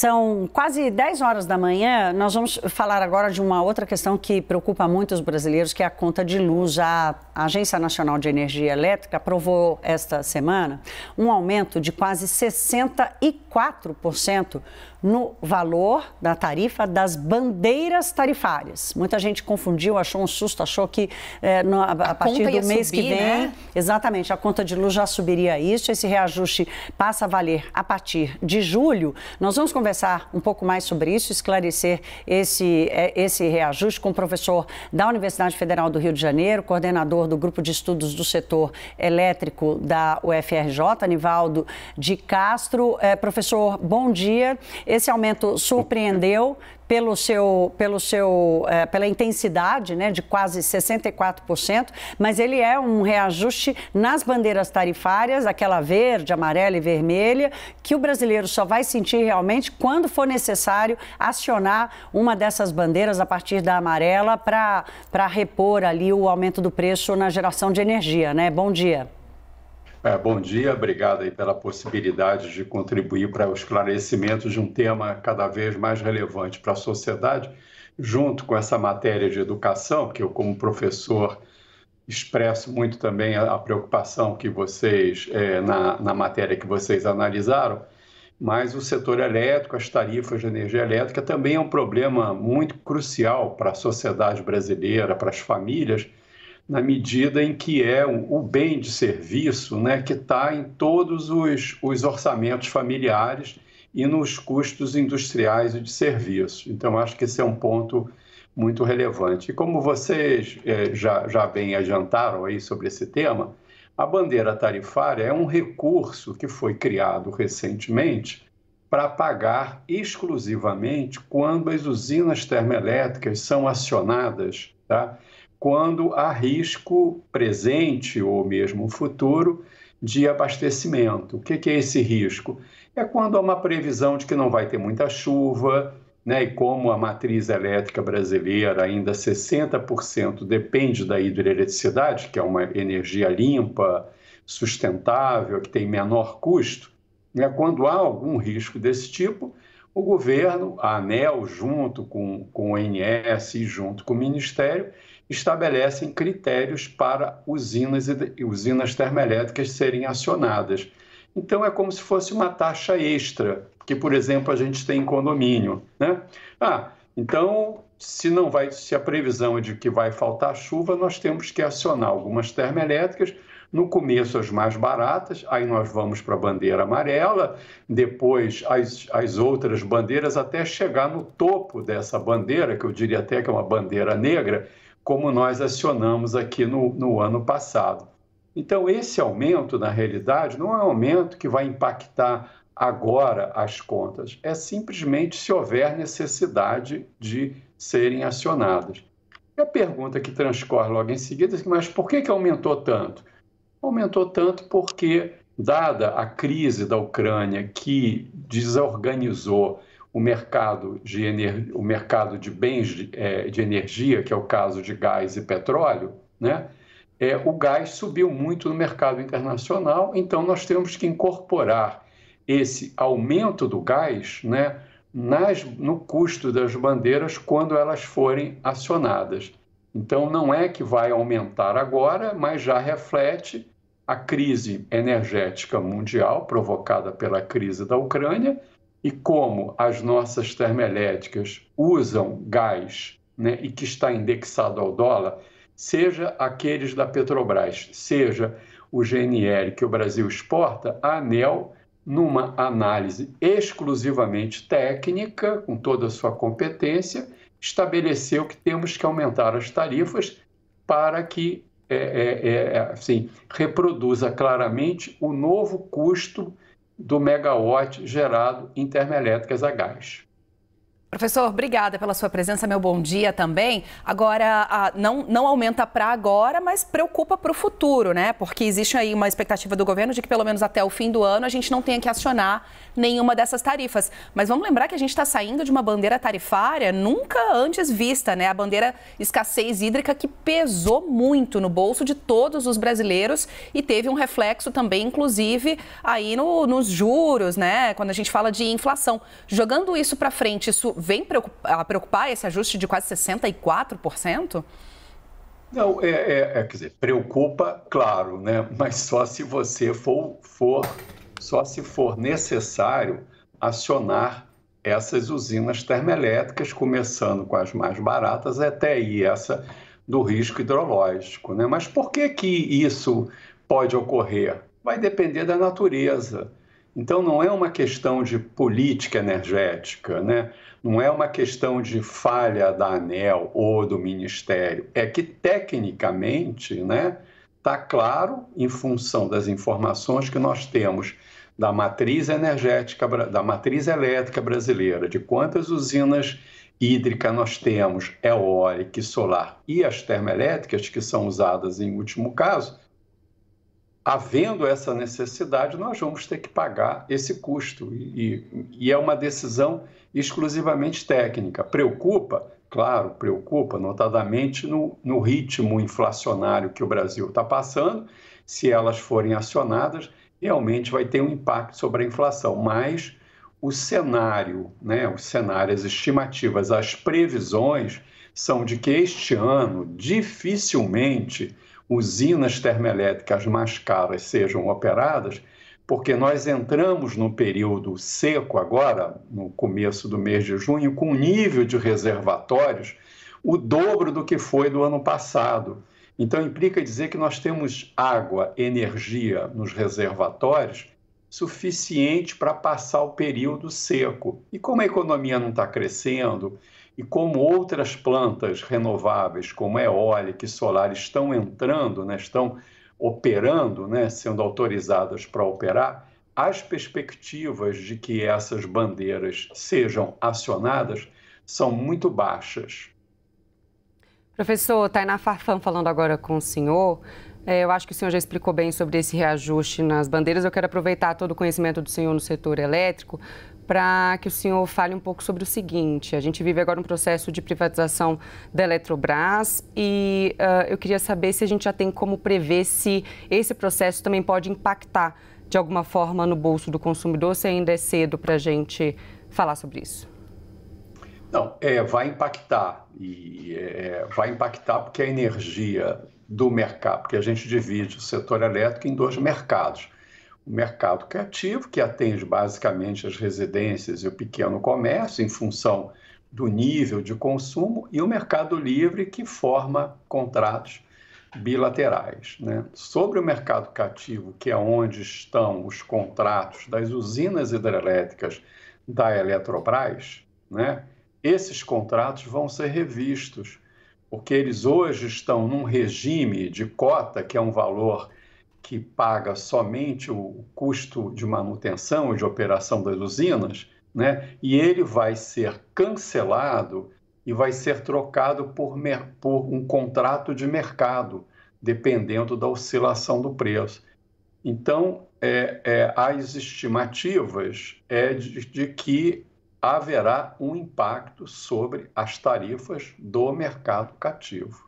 São quase 10 horas da manhã. Nós vamos falar agora de uma outra questão que preocupa muito os brasileiros, que é a conta de luz. A Agência Nacional de Energia Elétrica aprovou esta semana um aumento de quase 64% no valor da tarifa das bandeiras tarifárias. Muita gente confundiu, achou um susto, achou que é, no, a, a, partir do mês subir, que né? vem, né? exatamente, a conta de luz já subiria isso. Esse reajuste passa a valer a partir de julho. Nós vamos conversar um pouco mais sobre isso, esclarecer esse, eh, esse reajuste com o professor da Universidade Federal do Rio de Janeiro, coordenador do Grupo de Estudos do Setor Elétrico da UFRJ, Anivaldo de Castro. É, professor, bom dia. Esse aumento surpreendeu pelo seu, pelo seu, eh, pela intensidade, né, de quase 64%, mas ele é um reajuste nas bandeiras tarifárias, aquela verde, amarela e vermelha, que o brasileiro só vai sentir realmente quando for necessário acionar uma dessas bandeiras a partir da amarela para repor ali o aumento do preço na geração de energia, né? Bom dia. É, bom dia, obrigado aí pela possibilidade de contribuir para o esclarecimento de um tema cada vez mais relevante para a sociedade, junto com essa matéria de educação, que eu, como professor, expresso muito também a preocupação que vocês, é, na, na matéria que vocês analisaram, mas o setor elétrico, as tarifas de energia elétrica também é um problema muito crucial para a sociedade brasileira, para as famílias na medida em que é o bem de serviço né, que está em todos os, os orçamentos familiares e nos custos industriais e de serviço. Então, acho que esse é um ponto muito relevante. E como vocês é, já, já bem adiantaram aí sobre esse tema, a bandeira tarifária é um recurso que foi criado recentemente para pagar exclusivamente quando as usinas termoelétricas são acionadas tá? quando há risco presente ou mesmo futuro de abastecimento. O que é esse risco? É quando há uma previsão de que não vai ter muita chuva, né? e como a matriz elétrica brasileira ainda 60% depende da hidroeletricidade, que é uma energia limpa, sustentável, que tem menor custo, né? quando há algum risco desse tipo, o governo, a ANEL, junto com, com o ONS e junto com o Ministério, estabelecem critérios para usinas e usinas termoelétricas serem acionadas. Então é como se fosse uma taxa extra que, por exemplo, a gente tem em condomínio, né? Ah, então se não vai, se a previsão é de que vai faltar chuva, nós temos que acionar algumas termoelétricas. No começo as mais baratas, aí nós vamos para a bandeira amarela, depois as, as outras bandeiras até chegar no topo dessa bandeira, que eu diria até que é uma bandeira negra, como nós acionamos aqui no, no ano passado. Então, esse aumento, na realidade, não é um aumento que vai impactar agora as contas, é simplesmente se houver necessidade de serem acionadas. E a pergunta que transcorre logo em seguida é: assim, mas por que, que aumentou tanto? Aumentou tanto porque, dada a crise da Ucrânia que desorganizou o mercado de, ener... o mercado de bens de, é, de, energia, que é o caso de gás e petróleo, né? é, o gás subiu muito no mercado internacional, então nós temos que incorporar esse aumento do gás né, nas, no custo das bandeiras quando elas forem acionadas. Então, não é que vai aumentar agora, mas já reflete a crise energética mundial provocada pela crise da Ucrânia e como as nossas termoelétricas usam gás né, e que está indexado ao dólar, seja aqueles da Petrobras, seja o GNL que o Brasil exporta, a ANEL, numa análise exclusivamente técnica, com toda a sua competência, estabeleceu que temos que aumentar as tarifas para que é, é, é, assim, reproduza claramente o novo custo do megawatt gerado em termoelétricas a gás. Professor, obrigada pela sua presença, meu bom dia também. Agora, a, não, não aumenta para agora, mas preocupa para o futuro, né? Porque existe aí uma expectativa do governo de que pelo menos até o fim do ano a gente não tenha que acionar nenhuma dessas tarifas. Mas vamos lembrar que a gente está saindo de uma bandeira tarifária nunca antes vista, né? A bandeira escassez hídrica que pesou muito no bolso de todos os brasileiros e teve um reflexo também, inclusive, aí no, nos juros, né? Quando a gente fala de inflação. Jogando isso para frente, isso vem a preocupar esse ajuste de quase 64%? Não, é, é, é, quer dizer, preocupa, claro, né? mas só se você for, for, só se for necessário acionar essas usinas termoelétricas, começando com as mais baratas até aí essa do risco hidrológico. Né? Mas por que, que isso pode ocorrer? Vai depender da natureza então não é uma questão de política energética, né? não é uma questão de falha da ANEL ou do Ministério, é que tecnicamente está né, tá claro, em função das informações que nós temos da matriz energética, da matriz elétrica brasileira, de quantas usinas hídrica nós temos, eólica, solar e as termoelétricas, que são usadas em último caso, havendo essa necessidade, nós vamos ter que pagar esse custo. E, e, é uma decisão exclusivamente técnica. Preocupa? Claro, preocupa, notadamente no, no ritmo inflacionário que o Brasil está passando. Se elas forem acionadas, realmente vai ter um impacto sobre a inflação. Mas o cenário, né, o cenário, as estimativas, as previsões são de que este ano dificilmente usinas termoelétricas mais caras sejam operadas, porque nós entramos no período seco agora, no começo do mês de junho, com um nível de reservatórios o dobro do que foi do ano passado. Então, implica dizer que nós temos água, energia nos reservatórios suficiente para passar o período seco. E como a economia não está crescendo, e como outras plantas renováveis, como eólica e solar, estão entrando, né, estão operando, né, sendo autorizadas para operar, as perspectivas de que essas bandeiras sejam acionadas são muito baixas. Professor, Tainá Farfan falando agora com o senhor. É, eu acho que o senhor já explicou bem sobre esse reajuste nas bandeiras. Eu quero aproveitar todo o conhecimento do senhor no setor elétrico para que o senhor fale um pouco sobre o seguinte. A gente vive agora um processo de privatização da Eletrobras e uh, eu queria saber se a gente já tem como prever se esse processo também pode impactar de alguma forma no bolso do consumidor, se ainda é cedo para a gente falar sobre isso. Não, é, vai impactar e é, vai impactar porque a energia do mercado, porque a gente divide o setor elétrico em dois mercados o mercado criativo, que atende basicamente as residências e o pequeno comércio, em função do nível de consumo, e o mercado livre, que forma contratos bilaterais. Né? Sobre o mercado cativo, que é onde estão os contratos das usinas hidrelétricas da Eletrobras, né? esses contratos vão ser revistos, porque eles hoje estão num regime de cota, que é um valor que paga somente o custo de manutenção e de operação das usinas, né? e ele vai ser cancelado e vai ser trocado por, por um contrato de mercado, dependendo da oscilação do preço. Então, é, é, as estimativas é de, de que haverá um impacto sobre as tarifas do mercado cativo.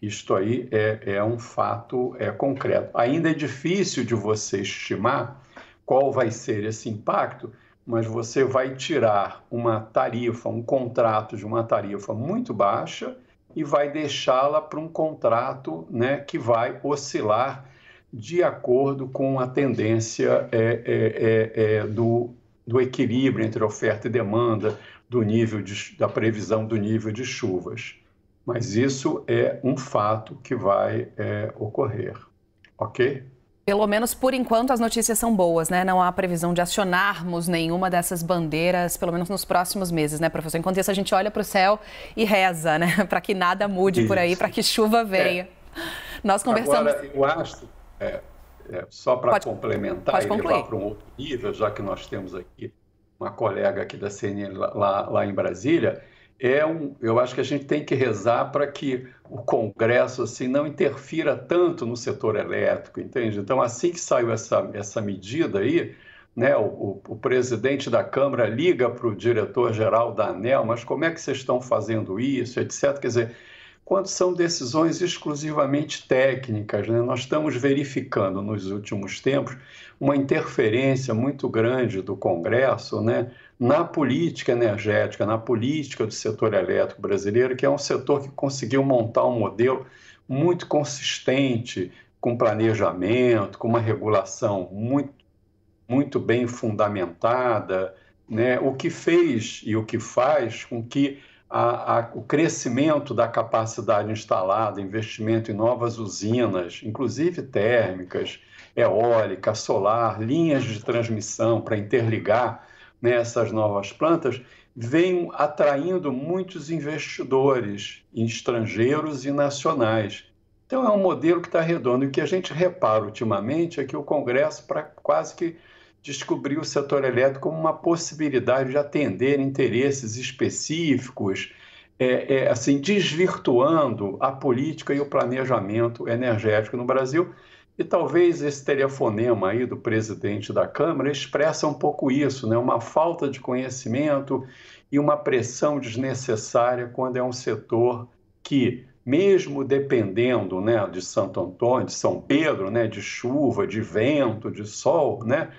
Isto aí é, é um fato é, concreto. Ainda é difícil de você estimar qual vai ser esse impacto, mas você vai tirar uma tarifa, um contrato de uma tarifa muito baixa e vai deixá-la para um contrato né, que vai oscilar de acordo com a tendência é, é, é, é do, do equilíbrio entre oferta e demanda, do nível de, da previsão do nível de chuvas. Mas isso é um fato que vai é, ocorrer, ok? Pelo menos por enquanto as notícias são boas, né? Não há previsão de acionarmos nenhuma dessas bandeiras, pelo menos nos próximos meses, né, professor? Enquanto isso a gente olha para o céu e reza, né? para que nada mude isso. por aí, para que chuva venha. É. Nós conversamos. Agora, eu acho, é, é, só para complementar pode e concluir. levar para um outro nível, já que nós temos aqui uma colega aqui da CNN lá, lá em Brasília, é um, eu acho que a gente tem que rezar para que o Congresso assim não interfira tanto no setor elétrico, entende? Então, assim que saiu essa, essa medida aí, né, o, o presidente da Câmara liga para o diretor-geral da ANEL, mas como é que vocês estão fazendo isso, etc. Quer dizer, quando são decisões exclusivamente técnicas. Né? Nós estamos verificando nos últimos tempos uma interferência muito grande do Congresso né, na política energética, na política do setor elétrico brasileiro, que é um setor que conseguiu montar um modelo muito consistente, com planejamento, com uma regulação muito, muito bem fundamentada, né? o que fez e o que faz com que a, a, o crescimento da capacidade instalada, investimento em novas usinas, inclusive térmicas, eólica, solar, linhas de transmissão para interligar né, essas novas plantas, vem atraindo muitos investidores estrangeiros e nacionais. Então, é um modelo que está redondo. E o que a gente repara ultimamente é que o Congresso, para quase que descobriu o setor elétrico como uma possibilidade de atender interesses específicos, é, é, assim desvirtuando a política e o planejamento energético no Brasil. E talvez esse telefonema aí do presidente da Câmara expressa um pouco isso, né? uma falta de conhecimento e uma pressão desnecessária quando é um setor que, mesmo dependendo né, de Santo Antônio, de São Pedro, né, de chuva, de vento, de sol, né,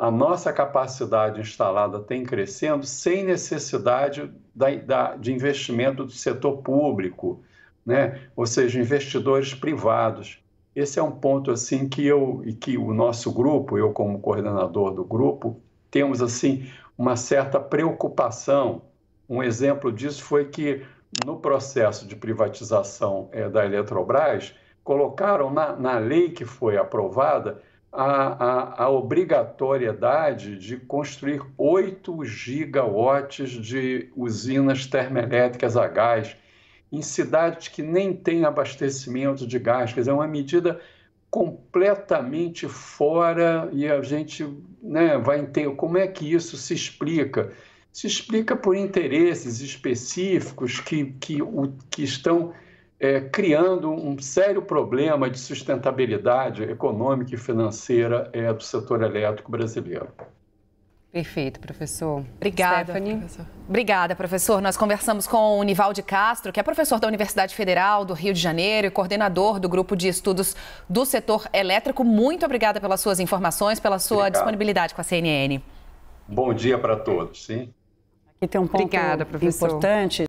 a nossa capacidade instalada tem crescendo sem necessidade da, da, de investimento do setor público, né? ou seja, investidores privados. Esse é um ponto assim que eu e que o nosso grupo, eu como coordenador do grupo, temos assim uma certa preocupação. Um exemplo disso foi que no processo de privatização é, da Eletrobras colocaram na, na lei que foi aprovada a, a, a obrigatoriedade de construir 8 gigawatts de usinas termoelétricas a gás em cidades que nem têm abastecimento de gás. Quer dizer, é uma medida completamente fora e a gente né, vai entender como é que isso se explica. Se explica por interesses específicos que, que, que estão é, criando um sério problema de sustentabilidade econômica e financeira é, do setor elétrico brasileiro. Perfeito, professor. Obrigada, Stephanie. professor. Obrigada, professor. Nós conversamos com o Nivaldo Castro, que é professor da Universidade Federal do Rio de Janeiro e coordenador do Grupo de Estudos do Setor Elétrico. Muito obrigada pelas suas informações, pela sua Obrigado. disponibilidade com a CNN. Bom dia para todos, sim. Aqui tem um ponto Obrigada, professor. importante.